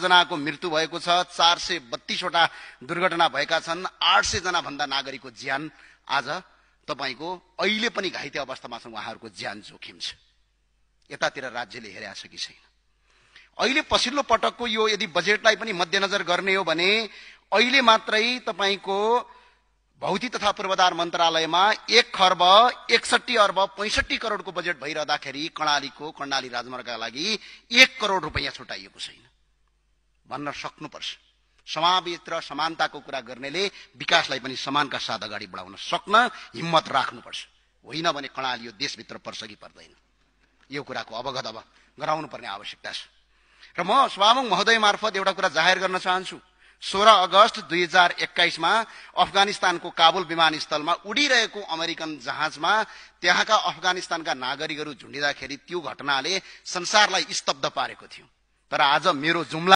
जनाको मृत्यु भएको छ चार सय बत्तीसवटा दुर्घटना भएका छन् आठ जना भन्दा नागरिकको ज्यान आज तपाईँको अहिले पनि घाइते अवस्थामा छन् उहाँहरूको ज्यान जोखिम छ यतातिर राज्यले हेरेको छ कि छैन अहिले पछिल्लो पटकको यो यदि बजेटलाई पनि मध्यनजर गर्ने हो भने अहिले मात्रै तपाईँको भौतिक तथा पूर्वाधार मन्त्रालयमा एक खर्ब एकसट्ठी अर्ब पैँसठी करोडको बजेट भइरहँदाखेरि कर्णालीको कर्णाली राजमार्गका लागि एक करोड रुपियाँ छुटाइएको छैन भन्न सक्नुपर्छ समावेश र समानताको कुरा गर्नेले विकासलाई पनि समानका साथ अगाडि बढाउन सक्न हिम्मत राख्नुपर्छ होइन भने कणाल यो देशभित्र पर्छ कि पर्दैन यो कुराको अवगत अब गराउनु पर्ने आवश्यकता छ र म सभामुख महोदय मार्फत एउटा कुरा जाहेर गर्न चाहन्छु सोह्र अगस्त दुई हजार एक्काइसमा अफगानिस्तानको काबुल विमानस्थलमा उडिरहेको अमेरिकन जहाजमा त्यहाँका अफगानिस्तानका नागरिकहरू झुन्डिँदाखेरि त्यो घटनाले संसारलाई स्तब्ध पारेको थियो तर आज मेरो जुम्ला